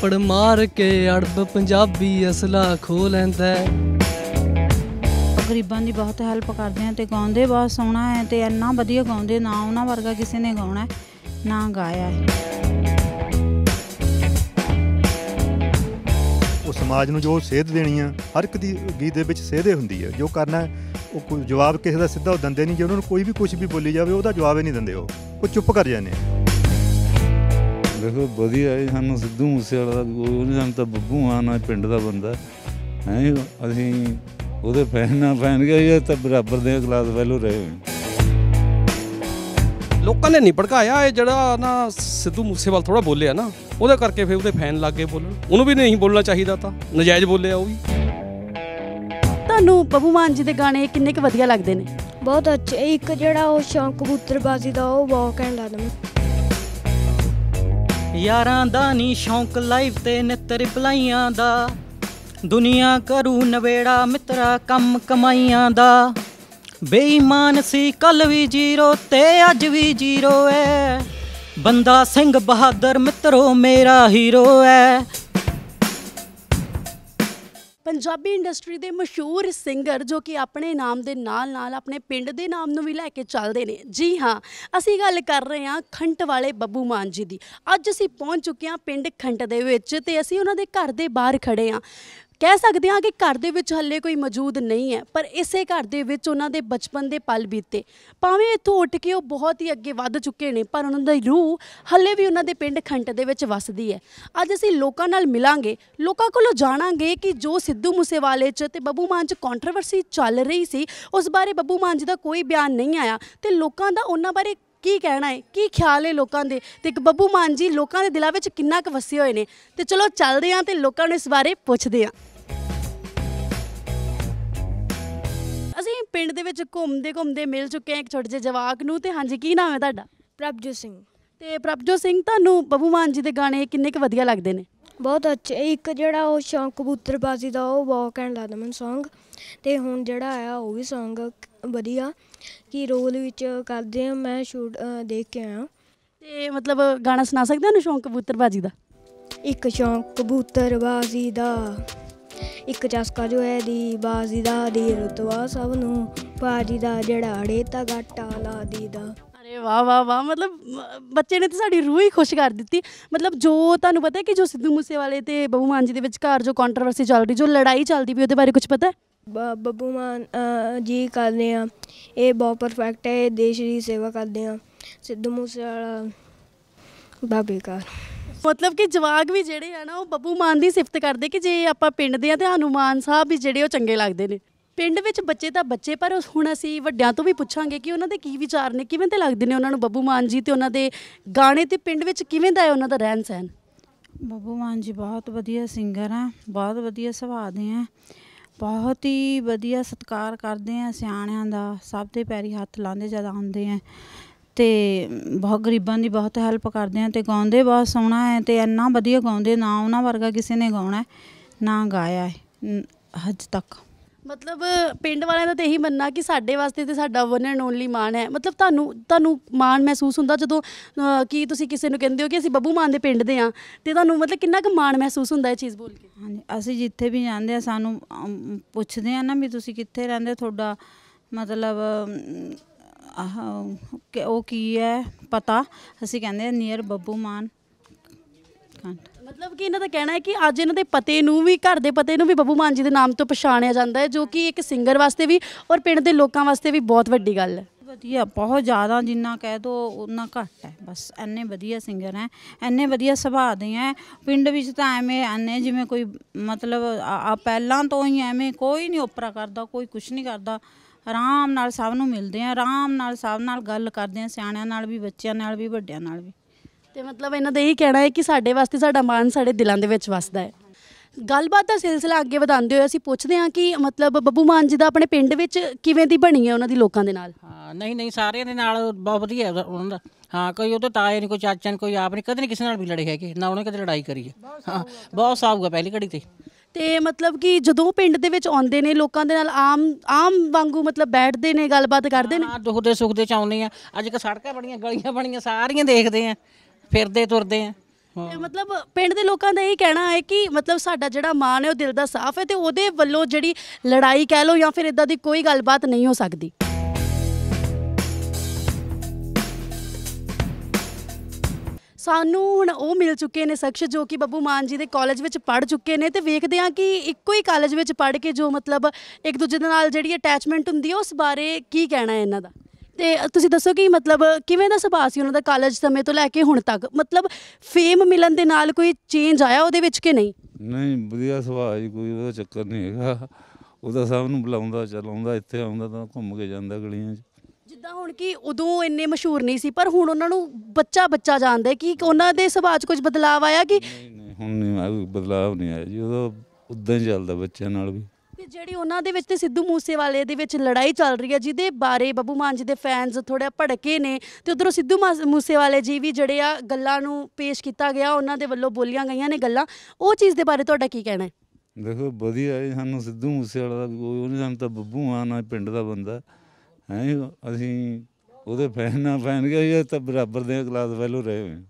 ਥੱਪੜ ਮਾਰ ਕੇ ਅੜਬ ਪੰਜਾਬੀ ਅਸਲਾ ਖੋ ਲੈਂਦਾ ਗਰੀਬਾਂ ਦੀ ਬਹੁਤ ਹੈਲਪ ਕਰਦੇ ਆ ਤੇ ਗਾਉਂਦੇ ਬਹੁਤ ਸੋਹਣਾ ਹੈ ਤੇ ਇੰਨਾ ਵਧੀਆ ਗਾਉਂਦੇ ਨਾ ਉਹਨਾਂ ਵਰਗਾ ਕਿਸੇ ਨੇ ਗਾਉਣਾ ਨਾ ਗਾਇਆ ਹੈ ਉਹ ਸਮਾਜ ਨੂੰ ਜੋ ਸੇਧ ਦੇਣੀ ਆ ਹਰ ਇੱਕ ਦੀ ਗੀਤ ਦੇ ਵਿੱਚ ਸੇਧੇ ਹੁੰਦੀ ਹੈ ਜੋ ਕਰਨਾ ਉਹ ਕੋਈ ਜਵਾਬ ਕਿਸੇ ਦਾ ਸਿੱਧਾ ਉਹ ਦਿੰਦੇ ਨਹੀਂ ਜੇ ਉਹਨਾਂ ਨੂੰ ਕੋਈ ਵੀ ਕੁਝ ਵੀ ਬੋਲੀ ਜਾਵੇ ਉਹਦਾ ਜਵਾਬ ਹੀ ਨਹੀਂ ਦਿੰਦੇ ਉਹ ਉਹ ਚੁੱਪ ਕਰ ਜਾਂਦੇ ਆ ਦੇਖੋ ਵਧੀਆ ਹੈ ਸਾਨੂੰ ਸਿੱਧੂ ਮੂਸੇਵਾਲਾ ਦਾ ਉਹਨੇ ਸਾਨੂੰ ਤਾਂ ਬੱਬੂ ਆਣਾ ਪਿੰਡ ਦਾ ਬੰਦਾ ਹੈ ਅਸੀਂ ਉਹਦੇ ਫੈਨ ਨਾ ਫੈਨ ਗਏ ਇਹ ਤਾਂ ਬਰਾਬਰ ਦੇ ਕਲਾਸ ਵੈਲੂ ਰਹੇ ਹੋਏ ਲੋਕਾਂ ਨੇ ਨਹੀਂ ਭੜਕਾਇਆ ਇਹ ਜਿਹੜਾ ਨਾ ਸਿੱਧੂ ਮੂਸੇਵਾਲ ਥੋੜਾ ਬੋਲਿਆ ਨਾ ਉਹਦੇ ਕਰਕੇ ਫਿਰ ਉਹਦੇ ਫੈਨ ਲੱਗ ਗਏ ਬੋਲਣ ਉਹਨੂੰ ਵੀ ਨਹੀਂ ਬੋਲਣਾ ਚਾਹੀਦਾ ਤਾਂ ਨਜਾਇਜ਼ ਬੋਲਿਆ ਉਹ ਵੀ ਤੁਹਾਨੂੰ ਬੱਬੂ ਮਾਨ ਜੀ ਦੇ ਗਾਣੇ ਕਿੰਨੇ ਕੁ ਵਧੀਆ ਲੱਗਦੇ ਨੇ ਬਹੁਤ ਅੱਛੇ ਇੱਕ ਜਿਹੜਾ ਉਹ ਸ਼ੌਂਕ ਕਬੂਤਰਬਾਜ਼ੀ ਦਾ ਉਹ ਬਹੁਤ ਘੈਂਟ ਲੱਗਦਾ ਮੈਨੂੰ ਯਾਰਾਂ ਦਾ ਨਹੀਂ ਸ਼ੌਂਕ ਲਾਈਵ ਤੇ ਨਿੱਤ ਰਿਪਲਾਈਆਂ ਦਾ ਦੁਨੀਆ ਕਰੂ ਨਵੇੜਾ ਮਿੱਤਰਾ ਕੰਮ ਕਮਾਈਆਂ ਦਾ ਬੇਈਮਾਨ ਸੀ ਕੱਲ ਵੀ ਜ਼ੀਰੋ ਤੇ ਅੱਜ ਵੀ ਜ਼ੀਰੋ ਐ ਬੰਦਾ ਸਿੰਘ ਬਹਾਦਰ ਮਿੱਤਰੋ ਮੇਰਾ ਹੀਰੋ ਐ ਪੰਜਾਬੀ ਇੰਡਸਟਰੀ ਦੇ ਮਸ਼ਹੂਰ ਸਿੰਗਰ ਜੋ ਕਿ ਆਪਣੇ ਨਾਮ ਦੇ ਨਾਲ-ਨਾਲ ਆਪਣੇ ਪਿੰਡ ਦੇ ਨਾਮ ਨੂੰ ਵੀ ਲੈ ਕੇ ਚੱਲਦੇ ਨੇ ਜੀ ਹਾਂ ਅਸੀਂ ਗੱਲ ਕਰ ਰਹੇ ਹਾਂ ਖੰਟ ਵਾਲੇ ਬੱਬੂ ਮਾਨ ਜੀ ਦੀ ਅੱਜ ਅਸੀਂ ਪਹੁੰਚ ਚੁੱਕੇ ਹਾਂ ਪਿੰਡ ਖੰਟ ਦੇ ਵਿੱਚ ਤੇ ਅਸੀਂ ਉਹਨਾਂ ਦੇ ਘਰ ਦੇ ਬਾਹਰ ਖੜੇ ਹਾਂ ਕਹਿ ਸਕਦੇ ਹਾਂ ਕਿ ਘਰ ਦੇ ਵਿੱਚ ਹੱਲੇ ਕੋਈ ਮੌਜੂਦ ਨਹੀਂ ਹੈ ਪਰ ਇਸੇ ਘਰ ਦੇ ਵਿੱਚ ਉਹਨਾਂ ਦੇ ਬਚਪਨ ਦੇ ਪਲ ਬੀਤੇ ਭਾਵੇਂ ਇੱਥੋਂ ਉੱਠ ਕੇ ਉਹ ਬਹੁਤ ਹੀ ਅੱਗੇ ਵੱਧ ਚੁੱਕੇ ਨੇ ਪਰ ਉਹਨਾਂ ਦੀ ਰੂਹ ਹੱਲੇ ਵੀ ਉਹਨਾਂ ਦੇ ਪਿੰਡ ਖੰਟ ਦੇ ਵਿੱਚ ਵੱਸਦੀ ਹੈ ਅੱਜ ਅਸੀਂ ਲੋਕਾਂ ਨਾਲ ਮਿਲਾਂਗੇ ਲੋਕਾਂ ਕੋਲੋਂ ਜਾਣਾਂਗੇ ਕਿ ਜੋ ਸਿੱਧੂ ਮੂਸੇਵਾਲੇ 'ਚ ਤੇ ਬੱਬੂ ਮਾਨ 'ਚ ਕੰਟਰੋਵਰਸੀ ਚੱਲ ਰਹੀ ਸੀ ਉਸ ਬਾਰੇ ਬੱਬੂ ਮਾਨ ਜੀ ਦਾ ਕੋਈ ਬਿਆਨ ਨਹੀਂ ਆਇਆ ਤੇ ਲੋਕਾਂ ਦਾ ਉਹਨਾਂ ਬਾਰੇ ਕੀ ਕਹਿਣਾ ਹੈ ਕੀ ਖਿਆਲ ਹੈ ਲੋਕਾਂ ਦੇ ਤੇ ਇੱਕ ਬੱਬੂ ਮਾਨ ਜੀ ਲੋਕਾਂ ਦੇ ਦਿਲਾਂ ਵਿੱਚ ਕਿੰਨਾ ਕੁ ਵਸੇ ਹੋਏ ਨੇ ਤੇ ਚਲੋ ਚੱਲਦੇ ਆਂ ਤੇ ਲੋਕਾਂ ਨੂੰ ਇਸ ਬਾਰੇ ਪੁੱਛਦੇ ਆਂ ਪਿੰਡ ਦੇ ਵਿੱਚ ਘੁੰਮਦੇ ਘੁੰਮਦੇ ਮਿਲ ਚੁੱਕੇ ਆ ਇੱਕ ਛੋਟੇ ਜਿਹੇ ਜਵਾਕ ਨੂੰ ਤੇ ਹਾਂਜੀ ਕੀ ਨਾਮ ਹੈ ਤੁਹਾਡਾ ਪ੍ਰਭਜੋਤ ਸਿੰਘ ਤੇ ਪ੍ਰਭਜੋਤ ਸਿੰਘ ਤੁਹਾਨੂੰ ਬੱਬੂ ਮਾਨ ਜੀ ਦੇ ਗਾਣੇ ਕਿੰਨੇ ਕੁ ਵਧੀਆ ਲੱਗਦੇ ਨੇ ਬਹੁਤ ਅੱਛੇ ਇੱਕ ਜਿਹੜਾ ਉਹ ਸ਼ੌਂਕ ਕਬੂਤਰਬਾਜ਼ੀ ਦਾ ਉਹ ਬਹੁਤ ਕਹਿਣ ਲੱਗਦਾ ਮੈਨੂੰ Song ਤੇ ਹੁਣ ਜਿਹੜਾ ਆਇਆ ਉਹ ਵੀ Song ਵਧੀਆ ਕਿ ਰੋਲ ਵਿੱਚ ਕਰਦੇ ਆ ਮੈਂ ਸ਼ੂਟ ਦੇਖ ਕੇ ਆਇਆ ਤੇ ਮਤਲਬ ਗਾਣਾ ਸੁਣਾ ਸਕਦੇ ਹੋ ਨੂੰ ਸ਼ੌਂਕ ਕਬੂਤਰਬਾਜ਼ੀ ਦਾ ਇੱਕ ਸ਼ੌਂਕ ਕਬੂਤਰਬਾਜ਼ੀ ਦਾ ਇੱਕ ਚਸਕਾ ਜੋ ਹੈ ਦੀ ਬਾਜ਼ੀ ਦਾ ਦੀ ਰਤਵਾ ਸਭ ਨੂੰ ਬਾਜ਼ੀ ਦਾ ਜਿਹੜਾ ਤਾ ਘਾਟਾ ਲਾ ਦੀਦਾ ਅਰੇ ਵਾਹ ਵਾਹ ਵਾਹ ਮਤਲਬ ਬੱਚੇ ਨੇ ਤਾਂ ਸਾਡੀ ਰੂਹ ਹੀ ਖੁਸ਼ ਕਰ ਦਿੱਤੀ ਮਤਲਬ ਜੋ ਤੁਹਾਨੂੰ ਪਤਾ ਹੈ ਕਿ ਜੋ ਸਿੱਧੂ ਮੂਸੇਵਾਲੇ ਤੇ ਬੱਬੂ ਮਾਨ ਜੀ ਦੇ ਵਿਚਕਾਰ ਜੋ ਕੰਟਰੋਵਰਸੀ ਚੱਲ ਰਹੀ ਜੋ ਲੜਾਈ ਚੱਲਦੀ ਵੀ ਉਹਦੇ ਬਾਰੇ ਕੁਝ ਪਤਾ ਹੈ ਬੱਬੂ ਮਾਨ ਜੀ ਕਰਦੇ ਆ ਇਹ ਬਹੁਤ ਪਰਫੈਕਟ ਹੈ ਇਹ ਦੇਸ਼ ਦੀ ਸੇਵਾ ਕਰਦੇ ਆ ਸਿੱਧੂ ਮੂਸੇਵਾਲਾ ਵਾਲਾ ਬਾਬੇ ਕਾ ਮਤਲਬ ਕਿ ਜਵਾਗ ਵੀ ਜਿਹੜੇ ਆ ਨਾ ਉਹ ਬੱਬੂ ਮਾਨ ਦੀ ਸਿਫਤ ਕਰਦੇ ਕਿ ਜੇ ਆਪਾਂ ਪਿੰਡ ਦੇ ਆ ਤੇ ਹਨੂਮਾਨ ਸਾਹਿਬ ਵੀ ਜਿਹੜੇ ਉਹ ਚੰਗੇ ਲੱਗਦੇ ਨੇ ਪਿੰਡ ਵਿੱਚ ਬੱਚੇ ਤਾਂ ਬੱਚੇ ਪਰ ਹੁਣ ਅਸੀਂ ਵੱਡਿਆਂ ਤੋਂ ਵੀ ਪੁੱਛਾਂਗੇ ਕਿ ਉਹਨਾਂ ਦੇ ਕੀ ਵਿਚਾਰ ਨੇ ਕਿਵੇਂ ਤੇ ਲੱਗਦੇ ਨੇ ਉਹਨਾਂ ਨੂੰ ਬੱਬੂ ਮਾਨ ਜੀ ਤੇ ਉਹਨਾਂ ਦੇ ਗਾਣੇ ਤੇ ਪਿੰਡ ਵਿੱਚ ਕਿਵੇਂ ਦਾ ਹੈ ਉਹਨਾਂ ਦਾ ਰਹਿਣ ਸਹਿਣ ਬੱਬੂ ਮਾਨ ਜੀ ਬਹੁਤ ਵਧੀਆ ਸਿੰਗਰ ਆ ਬਹੁਤ ਵਧੀਆ ਸੁਭਾਅ ਦੇ ਆ ਬਹੁਤ ਹੀ ਵਧੀਆ ਸਤਿਕਾਰ ਕਰਦੇ ਆ ਸਿਆਣਿਆਂ ਦਾ ਸਭ ਦੇ ਪੈਰੀ ਹੱਥ ਲਾਉਂਦੇ ਜਦ ਆਉਂਦੇ ਆ ਤੇ ਬਹੁਤ ਗਰੀਬਾਂ ਦੀ ਬਹੁਤ ਹੈਲਪ ਕਰਦੇ ਆ ਤੇ ਗਾਉਂਦੇ ਬਹੁਤ ਸੋਹਣਾ ਹੈ ਤੇ ਇੰਨਾ ਵਧੀਆ ਗਾਉਂਦੇ ਨਾ ਉਹਨਾਂ ਵਰਗਾ ਕਿਸੇ ਨੇ ਗਾਉਣਾ ਨਾ ਗਾਇਆ ਹੈ ਅੱਜ ਤੱਕ ਮਤਲਬ ਪਿੰਡ ਵਾਲਿਆਂ ਦਾ ਤੇ ਇਹੀ ਮੰਨਣਾ ਕਿ ਸਾਡੇ ਵਾਸਤੇ ਤੇ ਸਾਡਾ ਵਨ ਐਂਡ ਓਨਲੀ ਮਾਣ ਹੈ ਮਤਲਬ ਤੁਹਾਨੂੰ ਤੁਹਾਨੂੰ ਮਾਣ ਮਹਿਸੂਸ ਹੁੰਦਾ ਜਦੋਂ ਕਿ ਤੁਸੀਂ ਕਿਸੇ ਨੂੰ ਕਹਿੰਦੇ ਹੋ ਕਿ ਅਸੀਂ ਬੱਬੂ ਮਾਨ ਦੇ ਪਿੰਡ ਦੇ ਆ ਤੇ ਤੁਹਾਨੂੰ ਮਤਲਬ ਕਿੰਨਾ ਕੁ ਮਾਣ ਮਹਿਸੂਸ ਹੁੰਦਾ ਇਹ ਚੀਜ਼ ਬੋਲ ਕੇ ਹਾਂਜੀ ਅਸੀਂ ਜਿੱਥੇ ਵੀ ਜਾਂਦੇ ਆ ਸਾਨੂੰ ਪੁੱਛਦੇ ਆ ਨਾ ਵੀ ਤੁਸੀਂ ਕਿੱਥੇ ਰਹਿੰਦੇ ਤੁਹਾਡਾ ਮਤਲਬ ਆਹ ਉਹ ਕੀ ਹੈ ਪਤਾ ਅਸੀਂ ਕਹਿੰਦੇ ਆ ਨੀਅਰ ਬੱਬੂ ਮਾਨ ਮਤਲਬ ਕਿ ਇਹਨਾਂ ਦਾ ਕਹਿਣਾ ਹੈ ਕਿ ਅੱਜ ਇਹਨਾਂ ਦੇ ਪਤੇ ਨੂੰ ਵੀ ਘਰ ਦੇ ਪਤੇ ਨੂੰ ਵੀ ਬੱਬੂ ਮਾਨ ਜੀ ਦੇ ਨਾਮ ਤੋਂ ਪਛਾਣਿਆ ਜਾਂਦਾ ਹੈ ਜੋ ਕਿ ਇੱਕ ਸਿੰਗਰ ਵਾਸਤੇ ਵੀ ਔਰ ਪਿੰਡ ਦੇ ਲੋਕਾਂ ਵਾਸਤੇ ਵੀ ਬਹੁਤ ਵੱਡੀ ਗੱਲ ਹੈ ਵਧੀਆ ਬਹੁਤ ਜ਼ਿਆਦਾ ਜਿੰਨਾ ਕਹਿ ਦੋ ਉਹਨਾਂ ਘੱਟ ਹੈ ਬਸ ਐਨੇ ਵਧੀਆ ਸਿੰਗਰ ਹੈ ਐਨੇ ਵਧੀਆ ਸੁਭਾਅ ਦੇ ਹੈ ਪਿੰਡ ਵਿੱਚ ਤਾਂ ਐਵੇਂ ਐਨੇ ਜਿਵੇਂ ਕੋਈ ਮਤਲਬ ਆ ਪਹਿਲਾਂ ਤੋਂ ਹੀ ਐਵੇਂ ਕੋਈ ਨਹੀਂ ਉਪਰਾ ਕਰਦਾ ਕੋਈ ਕੁਝ ਨਹੀਂ ਕਰਦਾ ਆਰਾਮ ਨਾਲ ਸਭ ਨੂੰ ਮਿਲਦੇ ਆ ਆਰਾਮ ਨਾਲ ਸਭ ਨਾਲ ਗੱਲ ਕਰਦੇ ਆ ਸਿਆਣਿਆਂ ਨਾਲ ਵੀ ਬੱਚਿਆਂ ਨਾਲ ਵੀ ਵੱਡਿਆਂ ਨਾਲ ਵੀ ਤੇ ਮਤਲਬ ਇਹਨਾਂ ਦਾ ਇਹੀ ਕਹਿਣਾ ਹੈ ਕਿ ਸਾਡੇ ਵਾਸਤੇ ਸਾਡਾ ਮਾਨ ਸਾਡੇ ਦਿਲਾਂ ਦੇ ਵਿੱਚ ਵਸਦਾ ਹੈ ਗੱਲਬਾਤ ਦਾ ਸਿਲਸਿਲਾ ਅੱਗੇ ਵਧਾਉਂਦੇ ਹੋਏ ਅਸੀਂ ਪੁੱਛਦੇ ਹਾਂ ਕਿ ਮਤਲਬ ਬੱਬੂ ਮਾਨ ਜੀ ਦਾ ਆਪਣੇ ਪਿੰਡ ਵਿੱਚ ਕਿਵੇਂ ਦੀ ਬਣੀ ਹੈ ਉਹਨਾਂ ਦੀ ਲੋਕਾਂ ਦੇ ਨਾਲ ਹਾਂ ਨਹੀਂ ਨਹੀਂ ਸਾਰਿਆਂ ਦੇ ਨਾਲ ਬਹੁਤ ਵਧੀਆ ਹੈ ਉਹਨਾਂ ਦਾ ਹਾਂ ਕੋਈ ਉਹਦੇ ਤਾਏ ਨਹੀਂ ਕੋਈ ਚਾਚਾ ਨਹੀਂ ਕੋਈ ਆਪ ਨਹੀਂ ਕਦੇ ਨਹੀਂ ਕਿਸੇ ਨਾਲ ਵੀ ਲੜੇ ਹੈਗੇ ਨਾ ਉਹਨੇ ਕਦੇ ਲੜਾਈ ਕਰੀ ਹੈ ਹਾਂ ਬਹੁਤ ਸਾਊਗਾ ਪਹਿਲੀ ਘੜੀ ਤੇ ਤੇ ਮਤਲਬ ਕਿ ਜਦੋਂ ਪਿੰਡ ਦੇ ਵਿੱਚ ਆਉਂਦੇ ਨੇ ਲੋਕਾਂ ਦੇ ਨਾਲ ਆਮ ਆਮ ਵਾਂਗੂ ਮਤਲਬ ਬੈਠਦੇ ਨੇ ਗੱਲਬਾਤ ਕਰਦੇ ਨੇ ਹਾਂ ਦੁੱਖ ਦੇ ਸੁੱਖ ਦੇ ਚ ਆਉਂਦੇ ਆ ਅੱਜ ਕੱਲ੍ਹ ਸੜਕਾਂ ਬਣੀਆਂ ਗਲੀਆਂ ਬਣੀਆਂ ਸਾਰੀਆਂ ਦੇਖਦੇ ਆ ਫਿਰਦੇ ਤੁਰਦੇ ਆ ਤੇ ਮਤਲਬ ਪਿੰਡ ਦੇ ਲੋਕਾਂ ਦਾ ਇਹ ਕਹਿਣਾ ਹੈ ਕਿ ਮਤਲਬ ਸਾਡਾ ਜਿਹੜਾ ਮਾਨ ਹੈ ਉਹ ਦਿਲ ਦਾ ਸਾਫ਼ ਹੈ ਤੇ ਉਹਦੇ ਵੱਲੋਂ ਜਿਹੜੀ ਲੜਾਈ ਕਹਿ ਲਓ ਜਾਂ ਫਿਰ ਇਦਾਂ ਦੀ ਕੋਈ ਗੱਲਬਾਤ ਨਹੀਂ ਹੋ ਸਕਦੀ ਸਾਨੂੰ ਹੁਣ ਉਹ ਮਿਲ ਚੁੱਕੇ ਨੇ ਸ਼ਖਸ ਜੋ ਕਿ ਬੱਬੂ ਮਾਨ ਜੀ ਦੇ ਕਾਲਜ ਵਿੱਚ ਪੜ੍ਹ ਚੁੱਕੇ ਨੇ ਤੇ ਵੇਖਦੇ ਆ ਕਿ ਇੱਕੋ ਹੀ ਕਾਲਜ ਵਿੱਚ ਪੜ੍ਹ ਕੇ ਜੋ ਮਤਲਬ ਇੱਕ ਦੂਜੇ ਦੇ ਨਾਲ ਜਿਹੜੀ ਅਟੈਚਮੈਂਟ ਹੁੰਦੀ ਹੈ ਉਸ ਬਾਰੇ ਕੀ ਕਹਿਣਾ ਹੈ ਇਹਨਾਂ ਦਾ ਤੇ ਤੁਸੀਂ ਦੱਸੋ ਕਿ ਮਤਲਬ ਕਿਵੇਂ ਦਾ ਸੁਭਾਅ ਸੀ ਉਹਨਾਂ ਦਾ ਕਾਲਜ ਸਮੇਂ ਤੋਂ ਲੈ ਕੇ ਹੁਣ ਤੱਕ ਮਤਲਬ ਫੇਮ ਮਿਲਣ ਦੇ ਨਾਲ ਕੋਈ ਚੇਂਜ ਆਇਆ ਉਹਦੇ ਵਿੱਚ ਕਿ ਨਹੀਂ ਨਹੀਂ ਵਧੀਆ ਸੁਭਾਅ ਜੀ ਕੋਈ ਉਹਦਾ ਚੱਕਰ ਨਹੀਂ ਹੈਗਾ ਉਹਦਾ ਸਭ ਨੂੰ ਬੁਲਾਉਂਦਾ ਚਲਾਉਂਦਾ ਇੱਥੇ ਆਉਂਦਾ ਤਾਂ ਘੁੰਮ ਕੇ ਜਾਂਦਾ ਗਲੀਆਂ 'ਚ ਜਿੱਦਾਂ ਹੁਣ ਕਿ ਉਦੋਂ ਇੰਨੇ ਮਸ਼ਹੂਰ ਨਹੀਂ ਸੀ ਪਰ ਹੁਣ ਉਹਨਾਂ ਨੂੰ ਬੱਚਾ ਬੱਚਾ ਜਾਣਦਾ ਕਿ ਉਹਨਾਂ ਦੇ ਸੁਭਾਅ 'ਚ ਕੁਝ ਬਦਲਾਅ ਆਇਆ ਕਿ ਨਹੀਂ ਹੁਣ ਨਹੀਂ ਆਇਆ ਬਦਲਾਅ ਨਹੀਂ ਆਇਆ ਜੀ ਉਦੋਂ ਉਦਾਂ ਹੀ ਚੱਲਦਾ ਬੱਚਿਆਂ ਨਾਲ ਵੀ ਤੇ ਜਿਹੜੀ ਉਹਨਾਂ ਦੇ ਵਿੱਚ ਤੇ ਸਿੱਧੂ ਮੂਸੇਵਾਲੇ ਦੇ ਵਿੱਚ ਲੜਾਈ ਚੱਲ ਰਹੀ ਹੈ ਜਿਹਦੇ ਬਾਰੇ ਬੱਬੂ ਮਾਨ ਜੀ ਦੇ ਫੈਨਸ ਥੋੜਾ ਭੜਕੇ ਨੇ ਤੇ ਉਧਰੋਂ ਸਿੱਧੂ ਮੂਸੇਵਾਲੇ ਜੀ ਵੀ ਜਿਹੜੇ ਆ ਗੱਲਾਂ ਨੂੰ ਪੇਸ਼ ਕੀਤਾ ਗਿਆ ਉਹਨਾਂ ਦੇ ਵੱਲੋਂ ਬੋਲੀਆਂ ਗਈਆਂ ਨੇ ਗੱਲਾਂ ਉਹ ਚੀਜ਼ ਦੇ ਬਾਰੇ ਤੁਹਾਡਾ ਕੀ ਕਹਿਣਾ ਹੈ ਦੇਖੋ ਵਧੀਆ ਹੈ ਸਾਨੂੰ ਸਿੱਧੂ ਮੂਸੇਵਾਲਾ ਦਾ ਕੋਈ ਉਹ ਨਹੀਂ ਸਾਨੂੰ ਤਾਂ ਬੱਬੂ ਮਾਨ ਆ ਪਿੰਡ ਦਾ ਬੰਦਾ ਹੈ ਅਸੀਂ ਉਹਦੇ ਫੈਨ ਨਾ ਫੈਨ ਗਏ ਇਹ ਤਾਂ ਬਰਾਬਰ ਦੇ ਕਲਾਸ ਵੈਲੂ ਰਹੇ ਹੋਏ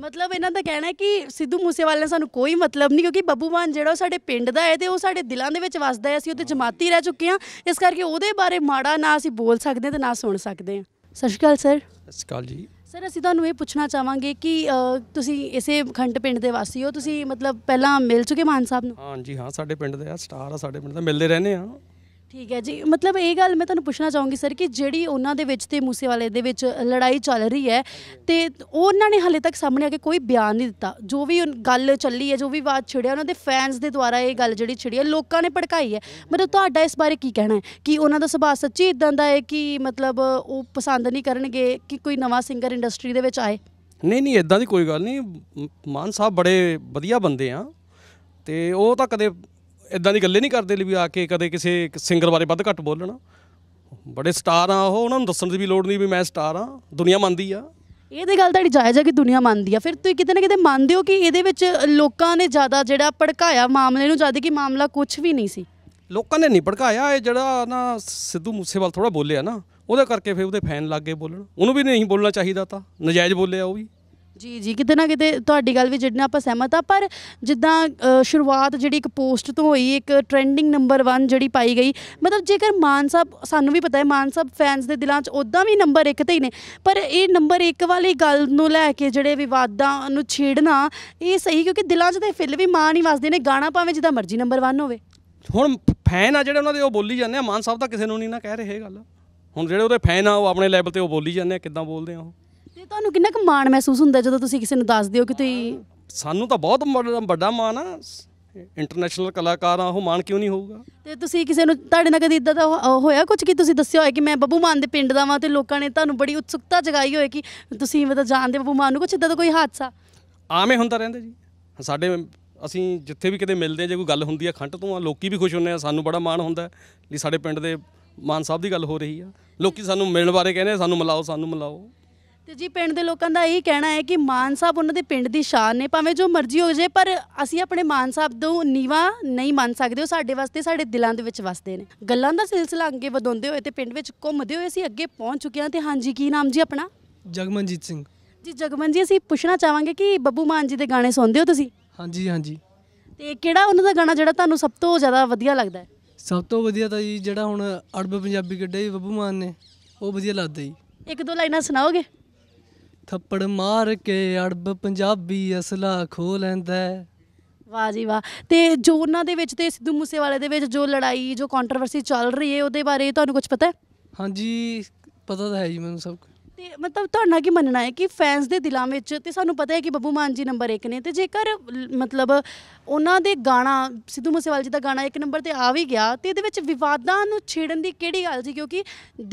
ਮਤਲਬ ਇਹਨਾਂ ਦਾ ਕਹਿਣਾ ਹੈ ਕਿ ਸਿੱਧੂ ਮੂਸੇਵਾਲੇ ਨਾਲ ਸਾਨੂੰ ਕੋਈ ਮਤਲਬ ਨਹੀਂ ਕਿਉਂਕਿ ਬੱਬੂ ਮਾਨ ਜਿਹੜਾ ਉਹ ਸਾਡੇ ਪਿੰਡ ਦਾ ਹੈ ਤੇ ਉਹ ਸਾਡੇ ਦਿਲਾਂ ਦੇ ਵਿੱਚ ਵਸਦਾ ਹੈ ਅਸੀਂ ਉਹਦੇ ਜਮਾਤੀ ਰਹਿ ਚੁੱਕੇ ਹਾਂ ਇਸ ਕਰਕੇ ਉਹਦੇ ਬਾਰੇ ਮਾੜਾ ਨਾ ਅਸੀਂ ਬੋਲ ਸਕਦੇ ਤੇ ਨਾ ਸੁਣ ਸਕਦੇ ਹਾਂ ਸਤਿ ਸ਼੍ਰੀ ਅਕਾਲ ਸਰ ਸਤਿ ਸ਼੍ਰੀ ਅਕਾਲ ਜੀ ਸਰ ਅਸੀਂ ਤੁਹਾਨੂੰ ਇਹ ਪੁੱਛਣਾ ਚਾਹਾਂਗੇ ਕਿ ਤੁਸੀਂ ਇਸੇ ਖੰਡ ਪਿੰਡ ਦੇ ਵਾਸੀ ਹੋ ਤੁਸੀਂ ਮਤਲਬ ਪਹਿਲਾਂ ਮਿਲ ਚੁੱਕੇ ਮਾਨ ਸਾਹਿਬ ਨੂੰ ਹਾਂ ਜੀ ਹਾਂ ਸਾਡੇ ਪਿੰਡ ਦੇ ਆ ਸਟਾਰ ਆ ਸਾਡੇ ਪਿੰਡ ਦਾ ਮਿਲਦੇ ਰਹਿੰਦੇ ਆ ਠੀਕ ਹੈ ਜੀ ਮਤਲਬ ਇਹ ਗੱਲ ਮੈਂ ਤੁਹਾਨੂੰ ਪੁੱਛਣਾ ਚਾਹੂੰਗੀ ਸਰ ਕਿ ਜਿਹੜੀ ਉਹਨਾਂ ਦੇ ਵਿੱਚ ਤੇ ਮੂਸੇ ਵਾਲੇ ਦੇ ਵਿੱਚ ਲੜਾਈ ਚੱਲ ਰਹੀ ਹੈ ਤੇ ਉਹਨਾਂ ਨੇ ਹਲੇ ਤੱਕ ਸਾਹਮਣੇ ਆ ਕੇ ਕੋਈ ਬਿਆਨ ਨਹੀਂ ਦਿੱਤਾ ਜੋ ਵੀ ਗੱਲ ਚੱਲੀ ਹੈ ਜੋ ਵੀ ਬਾਤ ਛਿੜਿਆ ਉਹਨਾਂ ਦੇ ਫੈਨਸ ਦੇ ਦੁਆਰਾ ਇਹ ਗੱਲ ਜਿਹੜੀ ਛਿੜੀ ਹੈ ਲੋਕਾਂ ਨੇ ਭੜਕਾਈ ਹੈ ਮਤਲਬ ਤੁਹਾਡਾ ਇਸ ਬਾਰੇ ਕੀ ਕਹਿਣਾ ਹੈ ਕਿ ਉਹਨਾਂ ਦਾ ਸੁਭਾਅ ਸੱਚੀ ਇਦਾਂ ਦਾ ਹੈ ਕਿ ਮਤਲਬ ਉਹ ਪਸੰਦ ਨਹੀਂ ਕਰਨਗੇ ਕਿ ਕੋਈ ਨਵਾਂ ਸਿੰਗਰ ਇੰਡਸਟਰੀ ਦੇ ਵਿੱਚ ਆਏ ਨਹੀਂ ਨਹੀਂ ਇਦਾਂ ਦੀ ਕੋਈ ਗੱਲ ਨਹੀਂ ਮਾਨ ਸਾਹਿਬ ਬੜੇ ਵਧੀਆ ਬੰਦੇ ਆ ਤੇ ਉਹ ਤਾਂ ਕਦੇ ਇਦਾਂ ਦੀ ਗੱਲੇ ਨਹੀਂ ਕਰਦੇ ਲਈ ਵੀ ਆ ਕੇ ਕਦੇ ਕਿਸੇ ਸਿੰਗਰ ਬਾਰੇ ਵੱਧ ਘੱਟ ਬੋਲਣਾ ਬੜੇ ਸਟਾਰ ਆ ਉਹ ਉਹਨਾਂ ਨੂੰ ਦੱਸਣ ਦੀ ਵੀ ਲੋੜ ਨਹੀਂ ਵੀ ਮੈਂ ਸਟਾਰ ਆ ਦੁਨੀਆ ਮੰਨਦੀ ਆ ਇਹ ਤੇ ਗੱਲ ਹੀ ਜਾਇਜ਼ ਹੈ ਕਿ ਦੁਨੀਆ ਮੰਨਦੀ ਆ ਫਿਰ ਤੁਸੀਂ ਕਿਤੇ ਨਾ ਕਿਤੇ ਮੰਨਦੇ ਹੋ ਕਿ ਇਹਦੇ ਵਿੱਚ ਲੋਕਾਂ ਨੇ ਜ਼ਿਆਦਾ ਜਿਹੜਾ ਭੜਕਾਇਆ ਮਾਮਲੇ ਨੂੰ ਜਦ ਕਿ ਮਾਮਲਾ ਕੁਝ ਵੀ ਨਹੀਂ ਸੀ ਲੋਕਾਂ ਨੇ ਨਹੀਂ ਭੜਕਾਇਆ ਇਹ ਜਿਹੜਾ ਨਾ ਸਿੱਧੂ ਮੂਸੇਵਾਲ ਥੋੜਾ ਬੋਲਿਆ ਨਾ ਉਹਦੇ ਕਰਕੇ ਫਿਰ ਉਹਦੇ ਫੈਨ ਲੱਗ ਗਏ ਬੋਲਣ ਉਹਨੂੰ ਵੀ ਨਹੀਂ ਬੋਲਣਾ ਚਾਹੀਦਾ ਤਾਂ ਨਜਾਇਜ਼ ਬੋਲਿਆ ਉਹ ਵੀ ਜੀ ਜੀ ਕਿਤੇ ਨਾ ਕਿਤੇ ਤੁਹਾਡੀ ਗੱਲ ਵੀ ਜਿੱਦਾਂ ਆਪਾਂ ਸਹਿਮਤ ਆ ਪਰ ਜਿੱਦਾਂ ਸ਼ੁਰੂਆਤ ਜਿਹੜੀ ਇੱਕ ਪੋਸਟ ਤੋਂ ਹੋਈ ਇੱਕ ਟ੍ਰੈਂਡਿੰਗ ਨੰਬਰ 1 ਜਿਹੜੀ ਪਾਈ ਗਈ ਮਤਲਬ ਜੇਕਰ ਮਾਨ ਸਾਹਿਬ ਸਾਨੂੰ ਵੀ ਪਤਾ ਹੈ ਮਾਨ ਸਾਹਿਬ ਫੈਨਸ ਦੇ ਦਿਲਾਂ 'ਚ ਉਦਾਂ ਵੀ ਨੰਬਰ 1 ਤੇ ਹੀ ਨੇ ਪਰ ਇਹ ਨੰਬਰ 1 ਵਾਲੀ ਗੱਲ ਨੂੰ ਲੈ ਕੇ ਜਿਹੜੇ ਵਿਵਾਦਾਂ ਨੂੰ ਛੇੜਨਾ ਇਹ ਸਹੀ ਕਿਉਂਕਿ ਦਿਲਾਂ 'ਚ ਤੇ ਫਿਲ ਵੀ ਮਾਨ ਹੀ ਵਸਦੇ ਨੇ ਗਾਣਾ ਭਾਵੇਂ ਜਿੱਦਾਂ ਮਰਜ਼ੀ ਨੰਬਰ 1 ਹੋਵੇ ਹੁਣ ਫੈਨ ਆ ਜਿਹੜੇ ਉਹਨਾਂ ਦੇ ਉਹ ਬੋਲੀ ਜਾਂਦੇ ਆ ਮਾਨ ਸਾਹਿਬ ਤਾਂ ਕਿਸੇ ਨੂੰ ਨਹੀਂ ਨਾ ਕਹਿ ਰਹੇ ਇਹ ਗੱਲ ਹੁਣ ਜਿਹੜੇ ਉਹਦੇ ਫੈਨ ਆ ਉਹ ਆਪਣੇ ਲੈਵਲ ਤੇ ਉਹ ਬੋਲੀ ਜਾਂਦੇ ਆ ਕਿੱਦਾਂ ਬੋਲਦੇ ਆ ਉਹ ਤੇ ਤੁਹਾਨੂੰ ਕਿੰਨਾ ਕੁ ਮਾਣ ਮਹਿਸੂਸ ਹੁੰਦਾ ਜਦੋਂ ਤੁਸੀਂ ਕਿਸੇ ਨੂੰ ਦੱਸਦੇ ਹੋ ਕਿ ਤੁਸੀਂ ਸਾਨੂੰ ਤਾਂ ਬਹੁਤ ਵੱਡਾ ਮਾਣ ਆ ਇੰਟਰਨੈਸ਼ਨਲ ਕਲਾਕਾਰ ਆ ਉਹ ਮਾਣ ਕਿਉਂ ਨਹੀਂ ਹੋਊਗਾ ਤੇ ਤੁਸੀਂ ਕਿਸੇ ਨੂੰ ਤੁਹਾਡੇ ਨਾਲ ਕਦੀ ਇਦਾਂ ਦਾ ਹੋਇਆ ਕੁਝ ਕਿ ਤੁਸੀਂ ਦੱਸਿਆ ਹੋਇਆ ਕਿ ਮੈਂ ਬੱਬੂ ਮਾਨ ਦੇ ਪਿੰਡ ਦਾ ਵਾਂ ਤੇ ਲੋਕਾਂ ਨੇ ਤੁਹਾਨੂੰ ਬੜੀ ਉਤਸੁਕਤਾ ਜਗਾਈ ਹੋਏ ਕਿ ਤੁਸੀਂ ਮਤਲਬ ਜਾਣਦੇ ਬੱਬੂ ਮਾਨ ਨੂੰ ਕੁਝ ਇਦਾਂ ਦਾ ਕੋਈ ਹਾਦਸਾ ਆਵੇਂ ਹੁੰਦਾ ਰਹਿੰਦਾ ਜੀ ਸਾਡੇ ਅਸੀਂ ਜਿੱਥੇ ਵੀ ਕਿਤੇ ਮਿਲਦੇ ਜੇ ਕੋਈ ਗੱਲ ਹੁੰਦੀ ਆ ਖੰਡ ਤੋਂ ਆ ਲੋਕੀ ਵੀ ਖੁਸ਼ ਹੁੰਦੇ ਆ ਸਾਨੂੰ ਬੜਾ ਮਾਣ ਹੁੰਦਾ ਵੀ ਸਾਡੇ ਪਿੰਡ ਦੇ ਮਾਨ ਸਾਹਿਬ ਦੀ ਗੱਲ ਹੋ ਰਹੀ ਆ ਲੋਕੀ ਸਾਨੂੰ ਮਿਲਣ ਬਾਰੇ ਕਹਿੰਦੇ ਸਾਨੂੰ ਮਿਲਾਓ ਸਾਨੂੰ ਮਿਲਾਓ ਤੇ ਜੀ ਪਿੰਡ ਦੇ ਲੋਕਾਂ ਦਾ ਇਹ ਕਹਿਣਾ ਹੈ ਕਿ ਮਾਨ ਸਾਹਿਬ ਉਹਨਾਂ ਦੇ ਪਿੰਡ ਦੀ ਸ਼ਾਨ ਨੇ ਭਾਵੇਂ ਜੋ ਮਰਜ਼ੀ ਹੋ ਜੇ ਪਰ ਅਸੀਂ ਆਪਣੇ ਮਾਨ ਸਾਹਿਬ ਤੋਂ ਨੀਵਾ ਨਹੀਂ ਮੰਨ ਸਕਦੇ ਉਹ ਸਾਡੇ ਵਾਸਤੇ ਸਾਡੇ ਦਿਲਾਂ ਦੇ ਵਿੱਚ ਵਸਦੇ ਨੇ ਗੱਲਾਂ ਦਾ ਸਿਲਸਿਲਾ ਅੱਗੇ ਵਧਾਉਂਦੇ ਹੋਏ ਤੇ ਪਿੰਡ ਵਿੱਚ ਘੁੰਮਦੇ ਹੋਏ ਅਸੀਂ ਅੱਗੇ ਪਹੁੰਚ ਚੁੱਕੇ ਹਾਂ ਤੇ ਹਾਂਜੀ ਕੀ ਨਾਮ ਜੀ ਆਪਣਾ ਜਗਮਨਜੀਤ ਸਿੰਘ ਜੀ ਜਗਮਨ ਜੀ ਅਸੀਂ ਪੁੱਛਣਾ ਚਾਹਾਂਗੇ ਕਿ ਬੱਬੂ ਮਾਨ ਜੀ ਦੇ ਗਾਣੇ ਸੁਣਦੇ ਹੋ ਤੁਸੀਂ ਹਾਂਜੀ ਹਾਂਜੀ ਤੇ ਕਿਹੜਾ ਉਹਨਾਂ ਦਾ ਗਾਣਾ ਜਿਹੜਾ ਤੁਹਾਨੂੰ ਸਭ ਤੋਂ ਜ਼ਿਆਦਾ ਵਧੀਆ ਲੱਗਦਾ ਹੈ ਸਭ ਤੋਂ ਵਧੀਆ ਤਾਂ ਜੀ ਜਿਹੜਾ ਹੁਣ ਅੜਬ ਪੰਜਾਬੀ ਕੱਢਿਆ ਜੀ ਬੱਬੂ ਮਾਨ ਨੇ ਉਹ ਵਧੀਆ ਲੱਗਦਾ ਜੀ ਇੱਕ ਦੋ ਲਾਈਨਾਂ ਸੁਣਾਓਗੇ ਥੱਪੜ ਮਾਰ ਕੇ ਅੜਬ ਪੰਜਾਬੀ ਅਸਲਾ ਖੋ ਲੈਂਦਾ ਵਾਹ ਜੀ ਵਾਹ ਤੇ ਜੋ ਉਹਨਾਂ ਦੇ ਵਿੱਚ ਤੇ ਸਿੱਧੂ ਮੂਸੇਵਾਲੇ ਦੇ ਵਿੱਚ ਜੋ ਲੜਾਈ ਜੋ ਕੰਟਰੋਵਰਸੀ ਚੱਲ ਰਹੀ ਹੈ ਉਹਦੇ ਬਾਰੇ ਤੁਹਾਨੂੰ ਕੁਝ ਪਤਾ ਹੈ ਹਾਂਜੀ ਪਤਾ ਤਾਂ ਹੈ ਜੀ ਮੈਨੂੰ ਸਭ ਕੁਝ ਤੇ ਮਤਲਬ ਤੁਹਾਡਾ ਕੀ ਮੰਨਣਾ ਹੈ ਕਿ ਫੈਨਸ ਦੇ ਦਿਲਾਂ ਵਿੱਚ ਤੇ ਸਾਨੂੰ ਪਤਾ ਹੈ ਕਿ ਬੱਬੂ ਮਾਨ ਜੀ ਨੰਬਰ 1 ਨੇ ਤੇ ਜੇਕਰ ਮਤਲਬ ਉਹਨਾਂ ਦੇ ਗਾਣਾ ਸਿੱਧੂ ਮੂਸੇਵਾਲ ਜੀ ਦਾ ਗਾਣਾ ਇੱਕ ਨੰਬਰ ਤੇ ਆ ਵੀ ਗਿਆ ਤੇ ਇਹਦੇ ਵਿੱਚ ਵਿਵਾਦਾਂ ਨੂੰ ਛੇੜਨ ਦੀ ਕਿਹੜੀ ਗੱਲ ਸੀ ਕਿਉਂਕਿ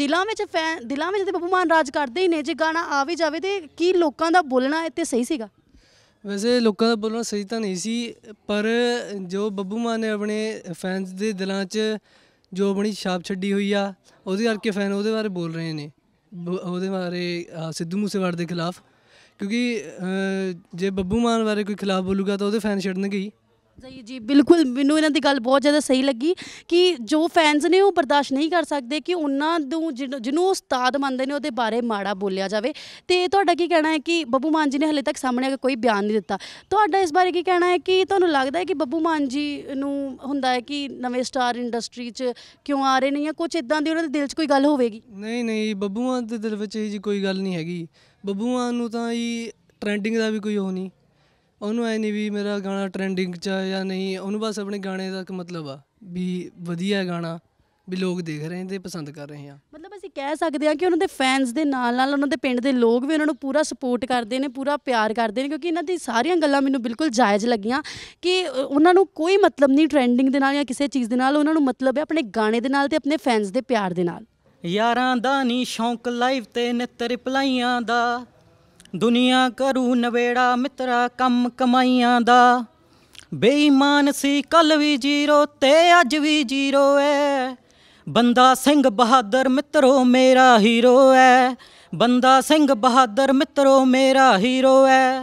ਦਿਲਾਂ ਵਿੱਚ ਫੈਨ ਦਿਲਾਂ ਵਿੱਚ ਤੇ ਬੱਬੂ ਮਾਨ ਰਾਜ ਕਰਦੇ ਹੀ ਨੇ ਜੇ ਗਾਣਾ ਆ ਵੀ ਜਾਵੇ ਤੇ ਕੀ ਲੋਕਾਂ ਦਾ ਬੋਲਣਾ ਇੱਥੇ ਸਹੀ ਸੀਗਾ ਵੈਸੇ ਲੋਕਾਂ ਦਾ ਬੋਲਣਾ ਸਹੀ ਤਾਂ ਨਹੀਂ ਸੀ ਪਰ ਜੋ ਬੱਬੂ ਮਾਨ ਨੇ ਆਪਣੇ ਫੈਨਸ ਦੇ ਦਿਲਾਂ 'ਚ ਜੋ ਆਪਣੀ ਛਾਪ ਛੱਡੀ ਹੋਈ ਆ ਉਹਦੇ ਕਰਕੇ ਫੈਨ ਉਹਦੇ ਬਾਰੇ ਬੋਲ ਰਹੇ ਨੇ ਉਹਦੇ ਬਾਰੇ ਸਿੱਧੂ ਮੂਸੇਵਾਲੇ ਦੇ ਖਿਲਾਫ ਕਿਉਂਕਿ ਜੇ ਬੱਬੂ ਮਾਨ ਬਾਰੇ ਕੋਈ ਖਿਲਾਫ ਬੋਲੂਗਾ ਤਾਂ ਉਹਦੇ ਫੈਨ ਛੱਡਣਗੇ ਹੀ ਜੀ ਜੀ ਬਿਲਕੁਲ ਮੈਨੂੰ ਇਹਨਾਂ ਦੀ ਗੱਲ ਬਹੁਤ ਜ਼ਿਆਦਾ ਸਹੀ ਲੱਗੀ ਕਿ ਜੋ ਫੈਨਸ ਨੇ ਉਹ ਬਰਦਾਸ਼ਤ ਨਹੀਂ ਕਰ ਸਕਦੇ ਕਿ ਉਹਨਾਂ ਨੂੰ ਜਿਹਨੂੰ ਉਹ ਉਸਤਾਦ ਮੰਨਦੇ ਨੇ ਉਹਦੇ ਬਾਰੇ ਮਾੜਾ ਬੋਲਿਆ ਜਾਵੇ ਤੇ ਤੁਹਾਡਾ ਕੀ ਕਹਿਣਾ ਹੈ ਕਿ ਬੱਬੂ ਮਾਨ ਜੀ ਨੇ ਹਲੇ ਤੱਕ ਸਾਹਮਣੇ ਆ ਕੋਈ ਬਿਆਨ ਨਹੀਂ ਦਿੱਤਾ ਤੁਹਾਡਾ ਇਸ ਬਾਰੇ ਕੀ ਕਹਿਣਾ ਹੈ ਕਿ ਤੁਹਾਨੂੰ ਲੱਗਦਾ ਹੈ ਕਿ ਬੱਬੂ ਮਾਨ ਜੀ ਨੂੰ ਹੁੰਦਾ ਹੈ ਕਿ ਨਵੇਂ ਸਟਾਰ ਇੰਡਸਟਰੀ 'ਚ ਕਿਉਂ ਆ ਰਹੇ ਨਹੀਂ ਜਾਂ ਕੁਝ ਇਦਾਂ ਦੀ ਉਹਨਾਂ ਦੇ ਦਿਲ 'ਚ ਕੋਈ ਗੱਲ ਹੋਵੇਗੀ ਨਹੀਂ ਨਹੀਂ ਬੱਬੂ ਮਾਨ ਦੇ ਦਿਲ ਵਿੱਚ ਇਹ ਜੀ ਕੋਈ ਗੱਲ ਨਹੀਂ ਹੈਗੀ ਬੱਬੂ ਮਾਨ ਨੂੰ ਤਾਂ ਇਹ ਟ੍ਰੈਂਡਿੰਗ ਦਾ ਵੀ ਕੋਈ ਹੋ ਨਹੀਂ ਉਹਨੂੰ ਐ ਨਹੀਂ ਵੀ ਮੇਰਾ ਗਾਣਾ ਟ੍ਰੈਂਡਿੰਗ 'ਚ ਆ ਜਾਂ ਨਹੀਂ ਉਹਨੂੰ ਬਸ ਆਪਣੇ ਗਾਣੇ ਦਾ ਇੱਕ ਮਤਲਬ ਆ ਵੀ ਵਧੀਆ ਗਾਣਾ ਵੀ ਲੋਕ ਦੇਖ ਰਹੇ ਨੇ ਤੇ ਪਸੰਦ ਕਰ ਰਹੇ ਆ ਮਤਲਬ ਅਸੀਂ ਕਹਿ ਸਕਦੇ ਆ ਕਿ ਉਹਨਾਂ ਦੇ ਫੈਨਸ ਦੇ ਨਾਲ ਨਾਲ ਉਹਨਾਂ ਦੇ ਪਿੰਡ ਦੇ ਲੋਕ ਵੀ ਉਹਨਾਂ ਨੂੰ ਪੂਰਾ ਸਪੋਰਟ ਕਰਦੇ ਨੇ ਪੂਰਾ ਪਿਆਰ ਕਰਦੇ ਨੇ ਕਿਉਂਕਿ ਇਹਨਾਂ ਦੀ ਸਾਰੀਆਂ ਗੱਲਾਂ ਮੈਨੂੰ ਬਿਲਕੁਲ ਜਾਇਜ਼ ਲੱਗੀਆਂ ਕਿ ਉਹਨਾਂ ਨੂੰ ਕੋਈ ਮਤਲਬ ਨਹੀਂ ਟ੍ਰੈਂਡਿੰਗ ਦੇ ਨਾਲ ਜਾਂ ਕਿਸੇ ਚੀਜ਼ ਦੇ ਨਾਲ ਉਹਨਾਂ ਨੂੰ ਮਤਲਬ ਹੈ ਆਪਣੇ ਗਾਣੇ ਦੇ ਨਾਲ ਤੇ ਆਪਣੇ ਫੈਨਸ ਦੇ ਪਿਆਰ ਦੇ ਨਾਲ ਯਾਰਾਂ ਦਾ ਨਹੀਂ ਸ਼ੌਂਕ ਲਾਈਵ ਤੇ ਨਿੱਤ ਰਿਪਲਾਈਆਂ ਦਾ ਦੁਨੀਆ ਕਰੂ ਨਵੇੜਾ ਮਿੱਤਰਾ ਕੰਮ ਕਮਾਈਆਂ ਦਾ ਬੇਈਮਾਨ ਸੀ ਕੱਲ ਵੀ ਜ਼ੀਰੋ ਤੇ ਅੱਜ ਵੀ ਜ਼ੀਰੋ ਐ ਬੰਦਾ ਸਿੰਘ ਬਹਾਦਰ ਮਿੱਤਰੋ ਮੇਰਾ ਹੀਰੋ ਐ ਬੰਦਾ ਸਿੰਘ ਬਹਾਦਰ ਮਿੱਤਰੋ ਮੇਰਾ ਹੀਰੋ ਐ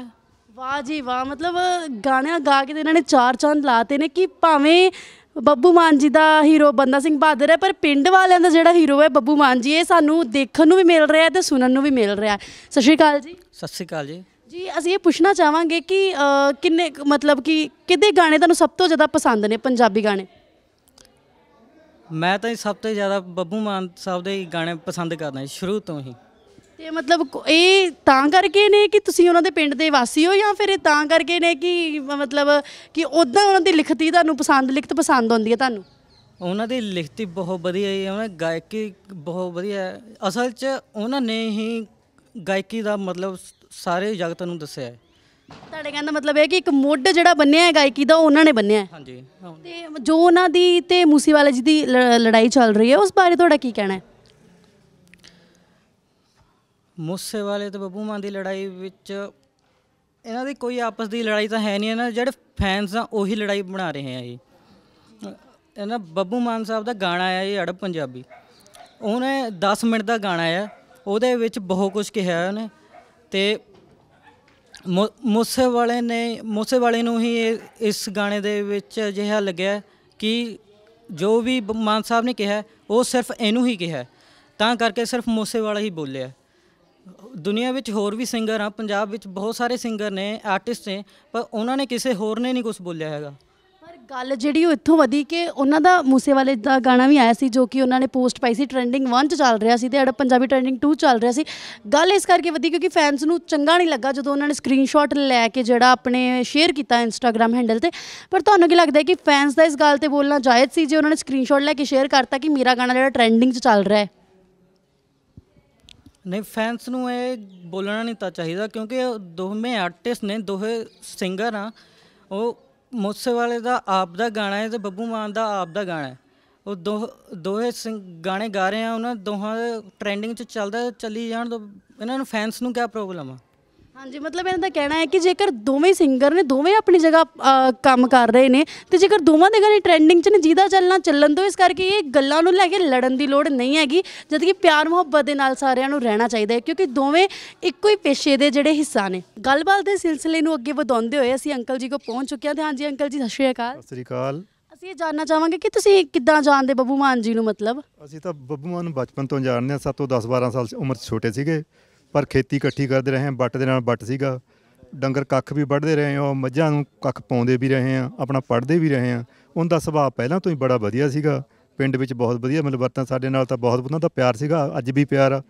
ਵਾਹ ਜੀ ਵਾਹ ਮਤਲਬ ਗਾਣਾ ਗਾ ਕੇ ਤੇ ਇਹਨਾਂ ਨੇ ਚਾਰ ਚੰਦ ਲਾਤੇ ਨੇ ਕਿ ਭਾਵੇਂ ਬੱਬੂ ਮਾਨ ਜੀ ਦਾ ਹੀਰੋ ਬੰਦਾ ਸਿੰਘ ਬਹਾਦਰ ਹੈ ਪਰ ਪਿੰਡ ਵਾਲਿਆਂ ਦਾ ਜਿਹੜਾ ਹੀਰੋ ਹੈ ਬੱਬੂ ਮਾਨ ਜੀ ਇਹ ਸਾਨੂੰ ਦੇਖਣ ਨੂੰ ਵੀ ਮਿਲ ਰਿਹਾ ਤੇ ਸੁਣਨ ਨੂੰ ਵੀ ਮਿਲ ਰਿਹਾ ਸਤਿ ਸ਼੍ਰੀ ਅਕਾਲ ਜੀ ਸਤਿ ਸ਼੍ਰੀ ਅਕਾਲ ਜੀ ਜੀ ਅਸੀਂ ਇਹ ਪੁੱਛਣਾ ਚਾਹਾਂਗੇ ਕਿ ਕਿੰਨੇ ਮਤਲਬ ਕਿ ਕਿਹਦੇ ਗਾਣੇ ਤੁਹਾਨੂੰ ਸਭ ਤੋਂ ਜ਼ਿਆਦਾ ਪਸੰਦ ਨੇ ਪੰਜਾਬੀ ਗਾਣੇ ਮੈਂ ਤਾਂ ਸਭ ਤੋਂ ਜ਼ਿਆਦਾ ਬੱਬੂ ਮਾਨ ਸਾਹਿਬ ਦੇ ਗਾਣੇ ਪਸੰਦ ਕਰਦਾ ਹਾਂ ਸ਼ੁਰੂ ਤੋਂ ਹੀ ਤੇ ਮਤਲਬ ਇਹ ਤਾਂ ਕਰਕੇ ਨੇ ਕਿ ਤੁਸੀਂ ਉਹਨਾਂ ਦੇ ਪਿੰਡ ਦੇ ਵਾਸੀ ਹੋ ਜਾਂ ਫਿਰ ਇਹ ਤਾਂ ਕਰਕੇ ਨੇ ਕਿ ਮਤਲਬ ਕਿ ਉਦਾਂ ਉਹਨਾਂ ਦੀ ਲਿਖਤੀ ਤੁਹਾਨੂੰ ਪਸੰਦ ਲਿਖਤ ਪਸੰਦ ਆਉਂਦੀ ਹੈ ਤੁਹਾਨੂੰ ਉਹਨਾਂ ਦੀ ਲਿਖਤੀ ਬਹੁਤ ਵਧੀਆ ਹੈ ਉਹਨਾਂ ਗਾਇਕੀ ਬਹੁਤ ਵਧੀਆ ਹੈ ਅਸਲ 'ਚ ਉਹਨਾਂ ਨੇ ਹੀ ਗਾਇਕੀ ਦਾ ਮਤਲਬ ਸਾਰੇ ਜਗਤ ਨੂੰ ਦੱਸਿਆ ਹੈ ਤੁਹਾਡੇ ਕਹਿੰਦਾ ਮਤਲਬ ਇਹ ਕਿ ਇੱਕ ਮੋਢ ਜਿਹੜਾ ਬੰਨਿਆ ਹੈ ਗਾਇਕੀ ਦਾ ਉਹ ਉਹਨਾਂ ਨੇ ਬੰਨਿਆ ਹੈ ਹਾਂਜੀ ਤੇ ਜੋ ਉਹਨਾਂ ਦੀ ਤੇ ਮੂਸੀ ਵਾਲੇ ਜੀ ਦੀ ਲੜਾਈ ਚੱਲ ਰਹੀ ਹੈ ਉਸ ਬਾਰੇ ਤੁਹਾਡਾ ਕੀ ਕਹਿਣਾ ਹੈ ਵਾਲੇ ਤੇ ਬੱਬੂ ਮਾਨ ਦੀ ਲੜਾਈ ਵਿੱਚ ਇਹਨਾਂ ਦੀ ਕੋਈ ਆਪਸ ਦੀ ਲੜਾਈ ਤਾਂ ਹੈ ਨਹੀਂ ਇਹਨਾਂ ਜਿਹੜੇ ਫੈਨਸ ਆ ਉਹੀ ਲੜਾਈ ਬਣਾ ਰਹੇ ਆ ਇਹ ਇਹਨਾਂ ਬੱਬੂ ਮਾਨ ਸਾਹਿਬ ਦਾ ਗਾਣਾ ਆ ਇਹ ਅੜਬ ਪੰਜਾਬੀ ਉਹਨੇ 10 ਮਿੰਟ ਦਾ ਗਾਣਾ ਆ ਉਹਦੇ ਵਿੱਚ ਬਹੁਤ ਕੁਝ ਕਿਹਾ ਉਹਨੇ ਤੇ ਵਾਲੇ ਨੇ ਵਾਲੇ ਨੂੰ ਹੀ ਇਸ ਗਾਣੇ ਦੇ ਵਿੱਚ ਅਜਿਹਾ ਲੱਗਿਆ ਕਿ ਜੋ ਵੀ ਮਾਨ ਸਾਹਿਬ ਨੇ ਕਿਹਾ ਉਹ ਸਿਰਫ ਇਹਨੂੰ ਹੀ ਕਿਹਾ ਤਾਂ ਕਰਕੇ ਸਿਰਫ ਵਾਲਾ ਹੀ ਬੋਲਿਆ ਦੁਨੀਆ ਵਿੱਚ ਹੋਰ ਵੀ ਸਿੰਗਰ ਆ ਪੰਜਾਬ ਵਿੱਚ ਬਹੁਤ ਸਾਰੇ ਸਿੰਗਰ ਨੇ ਆਰਟਿਸਟ ਨੇ ਪਰ ਉਹਨਾਂ ਨੇ ਕਿਸੇ ਹੋਰ ਨੇ ਨਹੀਂ ਕੁਝ ਬੋਲਿਆ ਹੈਗਾ ਪਰ ਗੱਲ ਜਿਹੜੀ ਉਹ ਇੱਥੋਂ ਵਧੀ ਕਿ ਉਹਨਾਂ ਦਾ ਮੂਸੇਵਾਲੇ ਦਾ ਗਾਣਾ ਵੀ ਆਇਆ ਸੀ ਜੋ ਕਿ ਉਹਨਾਂ ਨੇ ਪੋਸਟ ਪਾਈ ਸੀ ਟ੍ਰੈਂਡਿੰਗ 1 ਚ ਚੱਲ ਰਿਹਾ ਸੀ ਤੇ ਅੜ ਪੰਜਾਬੀ ਟ੍ਰੈਂਡਿੰਗ 2 ਚੱਲ ਰਿਹਾ ਸੀ ਗੱਲ ਇਸ ਕਰਕੇ ਵਧੀ ਕਿਉਂਕਿ ਫੈਨਸ ਨੂੰ ਚੰਗਾ ਨਹੀਂ ਲੱਗਾ ਜਦੋਂ ਉਹਨਾਂ ਨੇ ਸਕਰੀਨਸ਼ਾਟ ਲੈ ਕੇ ਜਿਹੜਾ ਆਪਣੇ ਸ਼ੇਅਰ ਕੀਤਾ ਇੰਸਟਾਗ੍ਰam ਹੈਂਡਲ ਤੇ ਪਰ ਤੁਹਾਨੂੰ ਕੀ ਲੱਗਦਾ ਹੈ ਕਿ ਫੈਨਸ ਦਾ ਇਸ ਗੱਲ ਤੇ ਬੋਲਣਾ ਜਾਇਜ਼ ਸੀ ਜੇ ਉਹਨਾਂ ਨੇ ਸਕਰੀਨਸ਼ਾਟ ਲੈ ਕੇ ਸ਼ੇਅਰ ਕਰਤਾ ਕਿ ਮੇਰਾ ਗਾਣਾ ਜਿਹੜਾ ਟ੍ਰੈਂਡਿੰਗ 'ਚ ਚੱਲ ਰਿਹਾ ਹੈ ਨਹੀਂ ਫੈਨਸ ਨੂੰ ਇਹ ਬੋਲਣਾ ਨਹੀਂ ਤਾਂ ਚਾਹੀਦਾ ਕਿਉਂਕਿ ਦੋਵੇਂ ਆਰਟਿਸਟ ਨੇ ਦੋਹੇ ਸਿੰਗਰ ਆ ਉਹ ਮੋਸੇ ਵਾਲੇ ਦਾ ਆਪ ਦਾ ਗਾਣਾ ਹੈ ਤੇ ਬੱਬੂ ਮਾਨ ਦਾ ਆਪ ਦਾ ਗਾਣਾ ਹੈ ਉਹ ਦੋ ਦੋਹੇ ਗਾਣੇ ਗਾ ਰਹੇ ਆ ਉਹਨਾਂ ਦੋਹਾਂ ਟ੍ਰੈਂਡਿੰਗ 'ਚ ਚੱਲਦਾ ਚੱਲੀ ਜਾਣ ਤੋਂ ਇਹਨਾਂ ਨੂੰ ਫੈਨਸ ਨੂੰ ਕੀ ਪ੍ਰੋਬਲਮ ਆ ਹਾਂਜੀ ਮਤਲਬ ਇਹਨਾਂ ਦਾ ਕਹਿਣਾ ਹੈ ਕਿ ਜੇਕਰ ਦੋਵੇਂ ਸਿੰਗਰ ਨੇ ਦੋਵੇਂ ਆਪਣੀ ਜਗ੍ਹਾ ਕੰਮ ਕਰ ਰਹੇ ਨੇ ਤੇ ਜੇਕਰ ਦੋਵਾਂ ਦੇ ਗਾਣੇ ਟ੍ਰੈਂਡਿੰਗ 'ਚ ਨੇ ਜਿਹਦਾ ਚੱਲਣਾ ਚੱਲਣ ਤੋਂ ਇਸ ਕਰਕੇ ਇਹ ਗੱਲਾਂ ਨੂੰ ਲੈ ਕੇ ਲੜਨ ਦੀ ਲੋੜ ਨਹੀਂ ਹੈਗੀ ਜਦ ਕਿ ਪਿਆਰ ਮੁਹੱਬਤ ਦੇ ਨਾਲ ਸਾਰਿਆਂ ਨੂੰ ਰਹਿਣਾ ਚਾਹੀਦਾ ਹੈ ਕਿਉਂਕਿ ਦੋਵੇਂ ਇੱਕੋ ਹੀ ਪੇਸ਼ੇ ਦੇ ਜਿਹੜੇ ਹਿੱਸਾ ਨੇ ਗੱਲਬਾਤ ਦੇ ਸਿਲਸਿਲੇ ਨੂੰ ਅੱਗੇ ਵਧਾਉਂਦੇ ਹੋਏ ਅਸੀਂ ਅੰਕਲ ਜੀ ਕੋ ਪਹੁੰਚ ਚੁੱਕੇ ਹਾਂ ਤੇ ਹਾਂਜੀ ਅੰਕਲ ਜੀ ਸਤਿ ਸ਼੍ਰੀ ਅਕਾਲ ਸਤਿ ਸ੍ਰੀ ਅਕਾਲ ਅਸੀਂ ਇਹ ਜਾਨਣਾ ਚਾਹਾਂਗੇ ਕਿ ਤੁਸੀਂ ਕਿੱਦਾਂ ਜਾਣਦੇ ਬੱਬੂ ਮਾਨ ਜੀ ਨੂੰ ਮਤਲਬ ਅਸੀਂ ਤਾਂ ਬੱਬੂ ਮਾਨ ਨੂੰ ਬਚਪਨ ਤੋਂ ਜਾਣਦੇ ਹਾਂ ਸਾਡੇ ਤੋਂ 10 12 ਸਾਲ ਉਮਰ ਛੋਟੇ ਸੀਗੇ ਪਰ ਖੇਤੀ ਇਕੱਠੀ ਕਰਦੇ ਰਹੇ ਹਾਂ ਬੱਟ ਦੇ ਨਾਲ ਬੱਟ ਸੀਗਾ ਡੰਗਰ ਕੱਖ ਵੀ ਵੱਢਦੇ ਰਹੇ ਹਾਂ ਮੱਝਾਂ ਨੂੰ ਕੱਖ ਪਾਉਂਦੇ ਵੀ ਰਹੇ ਹਾਂ ਆਪਣਾ ਪੜਦੇ ਵੀ ਰਹੇ ਹਾਂ ਉਹਨਾਂ ਦਾ ਸੁਭਾਅ ਪਹਿਲਾਂ ਤੋਂ ਹੀ ਬੜਾ ਵਧੀਆ ਸੀਗਾ ਪਿੰਡ ਵਿੱਚ ਬਹੁਤ ਵਧੀਆ ਮਿਲ ਵਰਤਾਂ ਸਾਡੇ ਨਾਲ ਤਾਂ ਬਹੁਤ ਉਹਨਾਂ ਦਾ ਪਿਆਰ ਸੀਗਾ ਅੱਜ ਵੀ ਪਿਆਰ ਆ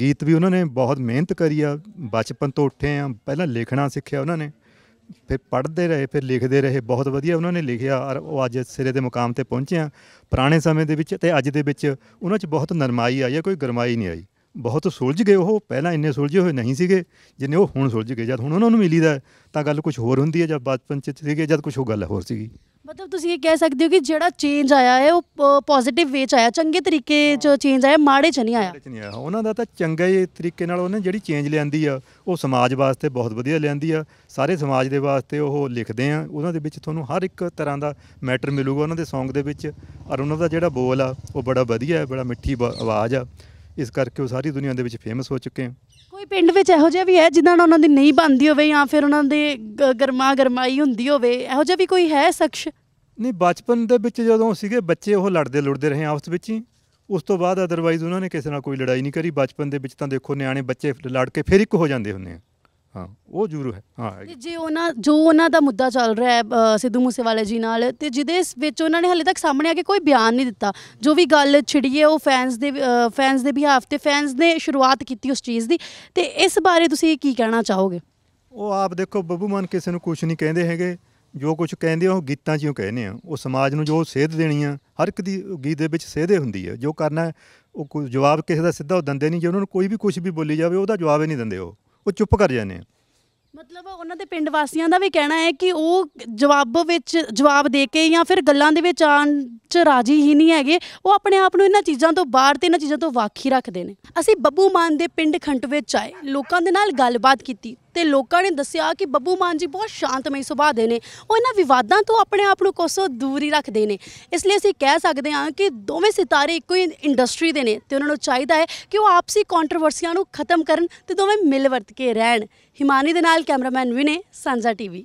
ਗੀਤ ਵੀ ਉਹਨਾਂ ਨੇ ਬਹੁਤ ਮਿਹਨਤ ਕਰੀ ਆ ਬਚਪਨ ਤੋਂ ਉੱਠੇ ਆ ਪਹਿਲਾਂ ਲਿਖਣਾ ਸਿੱਖਿਆ ਉਹਨਾਂ ਨੇ ਫਿਰ ਪੜਦੇ ਰਹੇ ਫਿਰ ਲਿਖਦੇ ਰਹੇ ਬਹੁਤ ਵਧੀਆ ਉਹਨਾਂ ਨੇ ਲਿਖਿਆ ਔਰ ਉਹ ਅੱਜ ਸਿਰੇ ਦੇ ਮੁਕਾਮ ਤੇ ਪਹੁੰਚੇ ਆ ਪੁਰਾਣੇ ਸਮੇਂ ਦੇ ਵਿੱਚ ਤੇ ਅੱਜ ਦੇ ਵਿੱਚ ਉਹਨਾਂ 'ਚ ਬਹੁਤ ਨਰਮਾਈ ਆਈ ਆ ਕੋਈ ਗਰਮਾਈ ਨਹੀਂ ਆਈ ਬਹੁਤ ਸੁਲਝ ਗਏ ਉਹ ਪਹਿਲਾਂ ਇੰਨੇ ਸੁਲਝੇ ਹੋਏ ਨਹੀਂ ਸੀਗੇ ਜਿੰਨੇ ਉਹ ਹੁਣ ਸੁਲਝ ਗਏ ਜਦ ਹੁਣ ਉਹਨਾਂ ਨੂੰ ਮਿਲੀਦਾ ਤਾਂ ਗੱਲ ਕੁਝ ਹੋਰ ਹੁੰਦੀ ਹੈ ਜਦ ਬਚਪਨ ਚ ਸੀਗੇ ਜਦ ਕੁਝ ਉਹ ਗੱਲ ਹੋਰ ਸੀਗੀ ਮਤਲਬ ਤੁਸੀਂ ਇਹ ਕਹਿ ਸਕਦੇ ਹੋ ਕਿ ਜਿਹੜਾ ਚੇਂਜ ਆਇਆ ਹੈ ਉਹ ਪੋਜ਼ਿਟਿਵ ਵੇਚ ਆਇਆ ਚੰਗੇ ਤਰੀਕੇ ਚ ਚੇਂਜ ਆਇਆ ਮਾੜੇ ਚ ਨਹੀਂ ਆਇਆ ਨਹੀਂ ਆਇਆ ਉਹਨਾਂ ਦਾ ਤਾਂ ਚੰਗੇ ਤਰੀਕੇ ਨਾਲ ਉਹਨੇ ਜਿਹੜੀ ਚੇਂਜ ਲਿਆਂਦੀ ਆ ਉਹ ਸਮਾਜ ਵਾਸਤੇ ਬਹੁਤ ਵਧੀਆ ਲਿਆਂਦੀ ਆ ਸਾਰੇ ਸਮਾਜ ਦੇ ਵਾਸਤੇ ਉਹ ਲਿਖਦੇ ਆ ਉਹਨਾਂ ਦੇ ਵਿੱਚ ਤੁਹਾਨੂੰ ਹਰ ਇੱਕ ਤਰ੍ਹਾਂ ਦਾ ਮੈਟਰ ਮਿਲੂਗਾ ਉਹਨਾਂ ਦੇ Song ਦੇ ਵਿੱਚ ਔਰ ਉਹਨਾਂ ਦਾ ਜਿਹੜਾ ਬੋਲ ਆ ਉਹ ਬੜਾ ਵਧੀਆ ਹੈ ਬੜਾ ਮਿੱਠੀ ਆਵਾਜ਼ ਆ ਇਸ ਕਰਕੇ ਉਹ ਸਾਰੀ ਦੁਨੀਆ ਦੇ ਵਿੱਚ ਫੇਮਸ ਹੋ ਚੁੱਕੇ ਹਨ ਕੋਈ ਪਿੰਡ ਵਿੱਚ ਇਹੋ ਜਿਹਾ ਵੀ ਹੈ ਜਿੱਦਾਂ ਉਹਨਾਂ ਦੀ ਨਹੀਂ ਬਣਦੀ ਹੋਵੇ ਜਾਂ ਫਿਰ ਉਹਨਾਂ ਦੇ ਗਰਮਾ ਗਰਮਾਈ ਹੁੰਦੀ ਹੋਵੇ ਇਹੋ ਜਿਹਾ ਵੀ ਕੋਈ ਹੈ ਸ਼ਖਸ ਨਹੀਂ ਬਚਪਨ ਦੇ ਵਿੱਚ ਜਦੋਂ ਸੀਗੇ ਬੱਚੇ ਉਹ ਲੜਦੇ ਲੁੜਦੇ ਰਹੇ ਆਪਸ ਵਿੱਚ ਹੀ ਉਸ ਤੋਂ ਬਾਅਦ ਅਦਰਵਾਈਜ਼ ਉਹਨਾਂ ਨੇ ਕਿਸੇ ਨਾਲ ਕੋਈ ਲੜਾਈ ਨਹੀਂ ਕਰੀ ਬਚਪਨ ਦੇ ਵਿੱਚ ਤਾਂ ਦੇਖੋ ਨਿਆਣੇ ਬੱਚੇ ਲੜ ਕੇ ਫਿਰ ਇੱਕ ਹੋ ਜਾਂਦੇ ਹੁੰਦੇ ਆ ਹਾਂ ਉਹ ਜ਼ਰੂਰ ਹੈ ਹਾਂ ਤੇ ਜੇ ਉਹਨਾਂ ਜੋ ਉਹਨਾਂ ਦਾ ਮੁੱਦਾ ਚੱਲ ਰਿਹਾ ਹੈ ਸਿੱਧੂ ਮੂਸੇਵਾਲੇ ਜੀ ਨਾਲ ਤੇ ਜਿਹਦੇ ਵਿੱਚ ਉਹਨਾਂ ਨੇ ਹਲੇ ਤੱਕ ਸਾਹਮਣੇ ਆ ਕੇ ਕੋਈ ਬਿਆਨ ਨਹੀਂ ਦਿੱਤਾ ਜੋ ਵੀ ਗੱਲ ਛਿੜੀ ਹੈ ਉਹ ਫੈਨਸ ਦੇ ਫੈਨਸ ਦੇ ਬਿਹਾਫ ਤੇ ਫੈਨਸ ਨੇ ਸ਼ੁਰੂਆਤ ਕੀਤੀ ਉਸ ਚੀਜ਼ ਦੀ ਤੇ ਇਸ ਬਾਰੇ ਤੁਸੀਂ ਕੀ ਕਹਿਣਾ ਚਾਹੋਗੇ ਉਹ ਆਪ ਦੇਖੋ ਬੱਬੂ ਮਾਨ ਕਿਸੇ ਨੂੰ ਕੁਝ ਨਹੀਂ ਕਹਿੰਦੇ ਹੈਗੇ ਜੋ ਕੁਝ ਕਹਿੰਦੇ ਉਹ ਗੀਤਾਂ 'ਚ ਹੀ ਕਹਿੰਦੇ ਆ ਉਹ ਸਮਾਜ ਨੂੰ ਜੋ ਸੇਧ ਦੇਣੀ ਆ ਹਰ ਇੱਕ ਦੀ ਗੀਤ ਦੇ ਵਿੱਚ ਸੇਧੇ ਹੁੰਦੀ ਹੈ ਜੋ ਕਰਨਾ ਉਹ ਕੋਈ ਜਵਾਬ ਕਿਸੇ ਦਾ ਸਿੱਧਾ ਉਹ ਦਿੰਦੇ ਨਹੀਂ ਜੇ ਉਹਨਾਂ ਨੂੰ ਕੋਈ ਵੀ ਕੁਝ ਵੀ ਬੋਲੀ ਜਾਵੇ ਉਹਦਾ ਜਵਾਬ ਹੀ ਨਹੀਂ ਦਿੰਦੇ ਉਹ ਉਹ ਚੁੱਪ ਕਰ ਜਾਂਦੇ ਆ ਮਤਲਬ ਉਹਨਾਂ ਦੇ ਪਿੰਡ ਵਾਸੀਆਂ ਦਾ ਵੀ ਕਹਿਣਾ ਹੈ ਕਿ ਉਹ ਜਵਾਬ ਵਿੱਚ ਜਵਾਬ ਦੇ ਕੇ ਜਾਂ ਫਿਰ ਗੱਲਾਂ ਦੇ ਵਿੱਚ ਆਣ ਚ ਰਾਜੀ ਹੀ ਨਹੀਂ ਹੈਗੇ ਉਹ ਆਪਣੇ ਆਪ ਨੂੰ ਇਹਨਾਂ ਚੀਜ਼ਾਂ ਤੋਂ ਬਾਹਰ ਤੇ ਇਹਨਾਂ ਚੀਜ਼ਾਂ ਤੋਂ ਹੀ ਰੱਖਦੇ ਨੇ ਅਸੀਂ ਬੱਬੂ ਮਾਨ ਦੇ ਪਿੰਡ ਖੰਟ ਵਿੱਚ ਆਏ ਲੋਕਾਂ ਦੇ ਨਾਲ ਗੱਲਬਾਤ ਕੀਤੀ ਤੇ ਲੋਕਾਂ ਨੇ ਦੱਸਿਆ ਕਿ ਬੱਬੂ ਮਾਨ ਜੀ ਬਹੁਤ ਸ਼ਾਂਤਮਈ ਸੁਭਾਅ ਦੇ ਨੇ ਉਹ ਇਹਨਾਂ ਵਿਵਾਦਾਂ ਤੋਂ ਆਪਣੇ ਆਪ ਨੂੰ ਕੋਸੋ ਦੂਰ ਹੀ ਰੱਖਦੇ ਨੇ ਇਸ ਲਈ ਅਸੀਂ ਕਹਿ ਸਕਦੇ ਹਾਂ ਕਿ ਦੋਵੇਂ ਸਿਤਾਰੇ ਇੱਕੋ ਹੀ ਇੰਡਸਟਰੀ ਦੇ ਨੇ ਤੇ ਉਹਨਾਂ ਨੂੰ ਚਾਹੀਦਾ ਹੈ ਕਿ ਉਹ ਆਪਸੀ ਕੰਟਰੋਵਰਸੀਆਂ ਨੂੰ ਖਤਮ ਕਰਨ ਤੇ ਦੋਵੇਂ ਮਿਲ ਵਰਤ ਕੇ ਰਹਿਣ ਹਿਮਾਨੀ ਦੇ ਨਾਲ ਕੈਮਰਾਮੈਨ ਵਿਨੇ ਸਾਂਝਾ ਟੀਵੀ